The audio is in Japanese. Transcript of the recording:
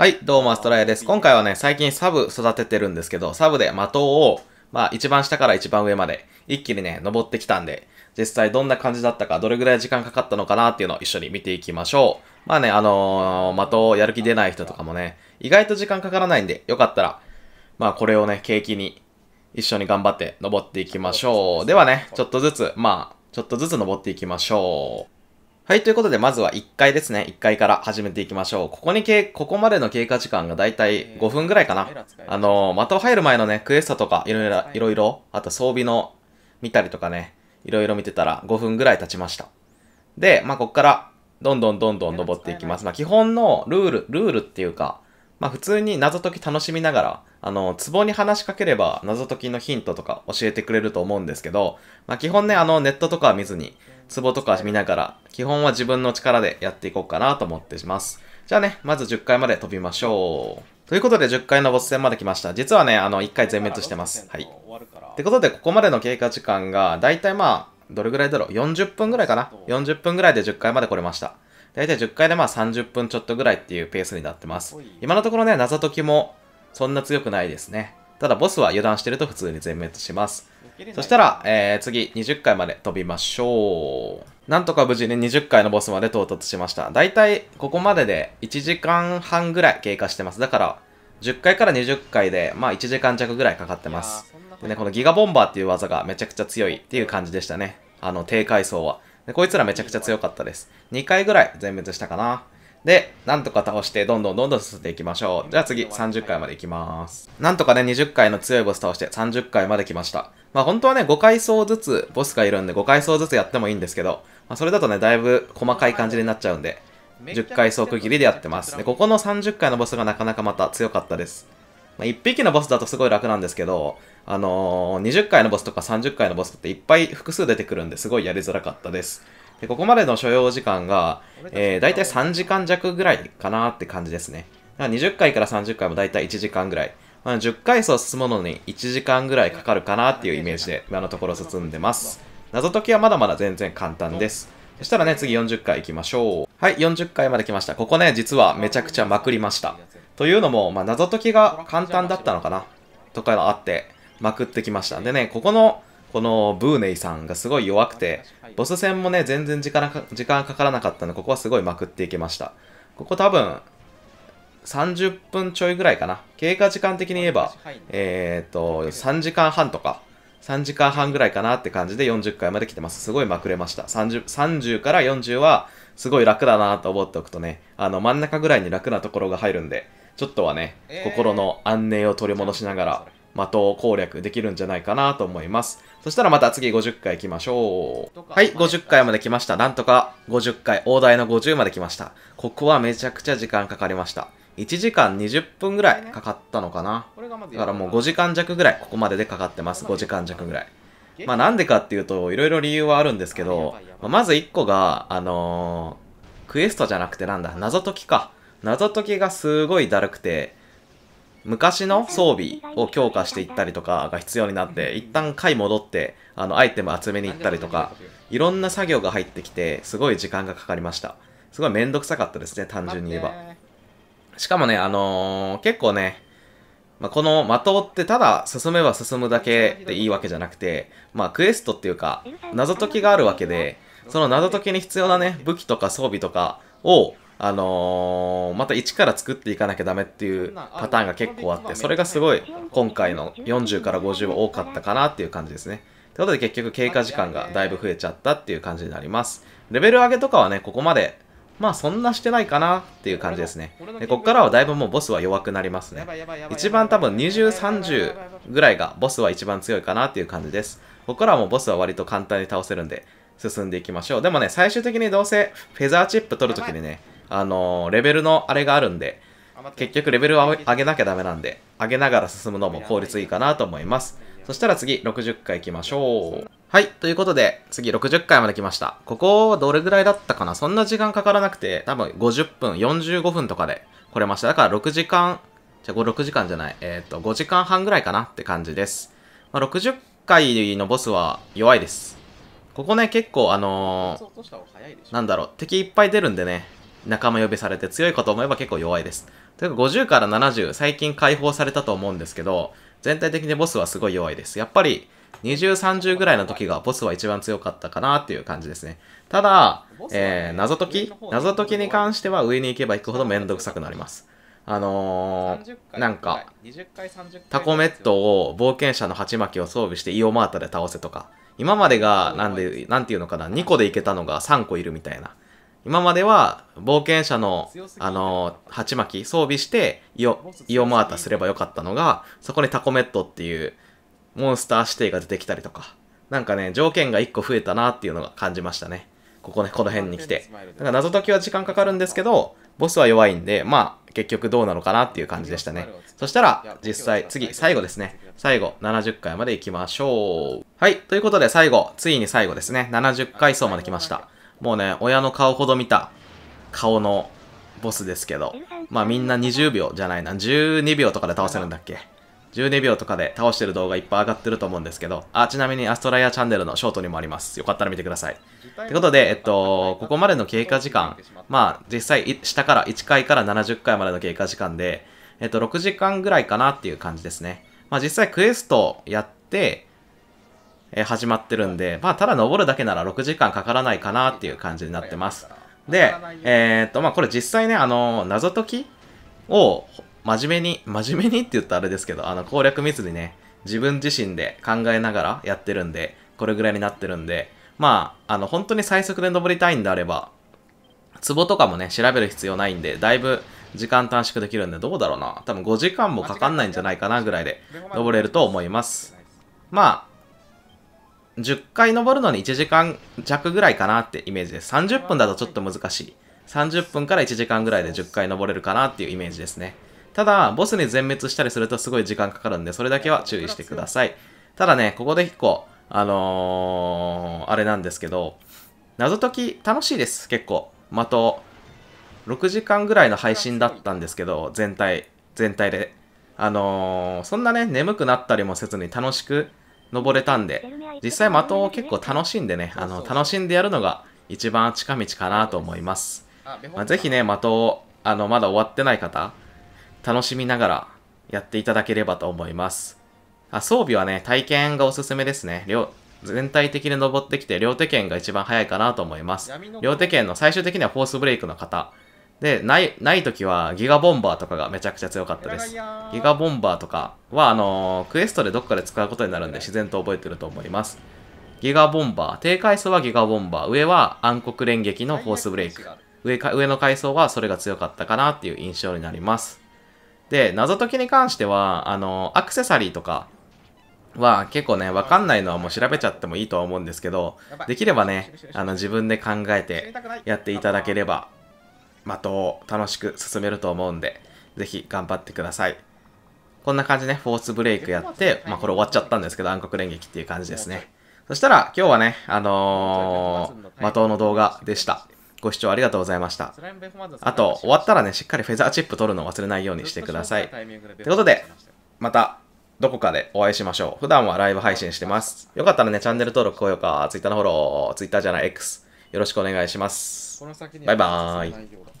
はい、どうも、アストライアです。今回はね、最近サブ育ててるんですけど、サブで的を、まあ、一番下から一番上まで、一気にね、登ってきたんで、実際どんな感じだったか、どれぐらい時間かかったのかなっていうのを一緒に見ていきましょう。まあね、あのー、的をやる気出ない人とかもね、意外と時間かからないんで、よかったら、まあ、これをね、景気に、一緒に頑張って登っていきましょう。ではね、ちょっとずつ、まあ、ちょっとずつ登っていきましょう。はい、ということで、まずは1階ですね。1階から始めていきましょう。ここにけ、ここまでの経過時間がだいたい5分ぐらいかな。あの的を入る前のね、クエストとか、いろいろ、いろいろ、あと装備の見たりとかね、いろいろ見てたら5分ぐらい経ちました。で、まあ、こっから、どんどんどんどん登っていきます。まあ、基本のルール、ルールっていうか、まあ、普通に謎解き楽しみながら、あの、壺に話しかければ謎解きのヒントとか教えてくれると思うんですけど、まあ、基本ね、あの、ネットとかは見ずに、ツボとか見ながら、基本は自分の力でやっていこうかなと思ってします。じゃあね、まず10回まで飛びましょう。ということで10回のボス戦まで来ました。実はね、あの、1回全滅してます。はい。ってことで、ここまでの経過時間が、だいたいまあ、どれぐらいだろう ?40 分ぐらいかな ?40 分ぐらいで10回まで来れました。だいたい10回でまあ30分ちょっとぐらいっていうペースになってます。今のところね、謎解きもそんな強くないですね。ただボスは油断してると普通に全滅します。そしたら、えー、次20回まで飛びましょう。なんとか無事に20回のボスまで到達しました。だいたいここまでで1時間半ぐらい経過してます。だから10回から20回で、まあ1時間弱ぐらいかかってます。でね、このギガボンバーっていう技がめちゃくちゃ強いっていう感じでしたね。あの、低階層は。でこいつらめちゃくちゃ強かったです。2回ぐらい全滅したかな。で、なんとか倒して、どんどんどんどん進んでいきましょう。じゃあ次、30回までいきます。なんとかね、20回の強いボス倒して、30回まで来ました。まあ本当はね、5階層ずつ、ボスがいるんで、5階層ずつやってもいいんですけど、まあ、それだとね、だいぶ細かい感じになっちゃうんで、10回層区切りでやってます。で、ここの30回のボスがなかなかまた強かったです。まあ、1匹のボスだとすごい楽なんですけど、あのー、20回のボスとか30回のボスっていっぱい複数出てくるんですごいやりづらかったです。で、ここまでの所要時間が、えー、大体3時間弱ぐらいかなって感じですね。だから20回から30回も大体1時間ぐらい。まあ、10回層進むのに1時間ぐらいかかるかなっていうイメージで今のところ進んでます。謎解きはまだまだ全然簡単です。そしたらね、次40回行きましょう。はい、40回まで来ました。ここね、実はめちゃくちゃまくりました。というのも、まあ、謎解きが簡単だったのかなとかがあって、まくってきました。でね、ここのこのブーネイさんがすごい弱くて、ボス戦もね、全然時間時間かからなかったので、ここはすごいまくっていけました。ここ多分、30分ちょいぐらいかな。経過時間的に言えば、えっ、ー、と、3時間半とか、3時間半ぐらいかなって感じで40回まで来てます。すごいまくれました。30, 30から40は、すごい楽だなと思っておくとね、あの、真ん中ぐらいに楽なところが入るんで、ちょっとはね、心の安寧を取り戻しながら、的攻略できるんじゃないかなと思います。そしたらまた次50回行きましょう。はい、50回まで来ました。なんとか50回、大台の50まで来ました。ここはめちゃくちゃ時間かかりました。1時間20分ぐらいかかったのかな。だからもう5時間弱ぐらい、ここまででかかってます。5時間弱ぐらい。まあなんでかっていうと、いろいろ理由はあるんですけど、まず1個が、あのー、クエストじゃなくてなんだ、謎解きか。謎解きがすごいだるくて、昔の装備を強化していったりとかが必要になって一旦回戻ってあのアイテム集めに行ったりとかいろんな作業が入ってきてすごい時間がかかりましたすごいめんどくさかったですね単純に言えばしかもねあのー、結構ねまあ、この的ってただ進めば進むだけでいいわけじゃなくて、まあ、クエストっていうか謎解きがあるわけでその謎解きに必要なね武器とか装備とかをあのー、また一から作っていかなきゃダメっていうパターンが結構あってそれがすごい今回の40から50は多かったかなっていう感じですね。ということで結局経過時間がだいぶ増えちゃったっていう感じになります。レベル上げとかはね、ここまでまあそんなしてないかなっていう感じですね。で、こっからはだいぶもうボスは弱くなりますね。一番多分20、30ぐらいがボスは一番強いかなっていう感じです。ここからはもうボスは割と簡単に倒せるんで進んでいきましょう。でもね、最終的にどうせフェザーチップ取るときにね、あのー、レベルのあれがあるんで、結局レベルは上げなきゃダメなんで、上げながら進むのも効率いいかなと思います。そしたら次、60回行きましょう。はい。ということで、次60回まで来ました。ここ、どれぐらいだったかなそんな時間かからなくて、多分50分、45分とかで来れました。だから6時間、じゃあ5、6時間じゃない。えっ、ー、と、5時間半ぐらいかなって感じです。まあ、60回のボスは弱いです。ここね、結構あのー、なんだろう、敵いっぱい出るんでね、仲間呼びされて強いかと思えば結構弱いです。というか50から70、最近解放されたと思うんですけど、全体的にボスはすごい弱いです。やっぱり20、30ぐらいの時がボスは一番強かったかなっていう感じですね。ただ、えー、謎解き謎解きに関しては上に行けば行くほどめんどくさくなります。あのー、なんか、タコメットを冒険者の鉢巻きを装備してイオマータで倒せとか、今までが、なんで、なんていうのかな、2個で行けたのが3個いるみたいな。今までは冒険者の、あのー、鉢巻き装備してイオイオマータすればよかったのがそこにタコメットっていうモンスター指定が出てきたりとかなんかね条件が1個増えたなっていうのが感じましたねここねこの辺に来てなんか謎解きは時間かかるんですけどボスは弱いんでまあ結局どうなのかなっていう感じでしたねそしたら実際次最後ですね最後70回までいきましょうはいということで最後ついに最後ですね70回層まで来ましたもうね、親の顔ほど見た顔のボスですけど、まあみんな20秒じゃないな、12秒とかで倒せるんだっけ ?12 秒とかで倒してる動画いっぱい上がってると思うんですけど、あ、ちなみにアストライアチャンネルのショートにもあります。よかったら見てください。ってことで、えっと、ここまでの経過時間、まあ実際下から1回から70回までの経過時間で、えっと、6時間ぐらいかなっていう感じですね。まあ実際クエストやって、え始まってるんで、まあ、ただ登るだけなら6時間かからないかなっていう感じになってます。で、えー、っと、まあ、これ実際ね、あの、謎解きを真面目に、真面目にって言ったらあれですけど、あの、攻略密にね、自分自身で考えながらやってるんで、これぐらいになってるんで、まあ、あの、本当に最速で登りたいんであれば、壺とかもね、調べる必要ないんで、だいぶ時間短縮できるんで、どうだろうな。多分5時間もかかんないんじゃないかなぐらいで登れると思います。まあ、10回登るのに1時間弱ぐらいかなってイメージです。30分だとちょっと難しい。30分から1時間ぐらいで10回登れるかなっていうイメージですね。ただ、ボスに全滅したりするとすごい時間かかるんで、それだけは注意してください。ただね、ここで1個、あのー、あれなんですけど、謎解き楽しいです、結構。まと、6時間ぐらいの配信だったんですけど、全体、全体で。あのー、そんなね、眠くなったりもせずに楽しく登れたんで、実際的を結構楽しんでね、あの、楽しんでやるのが一番近道かなと思います。まあ、ぜひね、的を、あの、まだ終わってない方、楽しみながらやっていただければと思います。あ装備はね、体験がおすすめですね。両全体的に登ってきて、両手剣が一番早いかなと思います。両手剣の最終的にはフォースブレイクの方、で、ない、ない時はギガボンバーとかがめちゃくちゃ強かったです。ギガボンバーとかは、あのー、クエストでどっかで使うことになるんで自然と覚えてると思います。ギガボンバー。低階層はギガボンバー。上は暗黒連撃のフォースブレイク。上か上の階層はそれが強かったかなっていう印象になります。で、謎解きに関しては、あのー、アクセサリーとかは結構ね、わかんないのはもう調べちゃってもいいとは思うんですけど、できればね、あの自分で考えてやっていただければ的を楽しく進めると思うんで、ぜひ頑張ってください。こんな感じでね、フォースブレイクやって、まあこれ終わっちゃったんですけど、暗黒連撃っていう感じですね。そしたら今日はね、あのー、的の動画でした。ご視聴ありがとうございました。あと、終わったらね、しっかりフェザーチップ取るのを忘れないようにしてください。ということで、またどこかでお会いしましょう。普段はライブ配信してます。よかったらね、チャンネル登録、高評価、Twitter のフォロー、Twitter じゃない、X、よろしくお願いします。バイバーイ。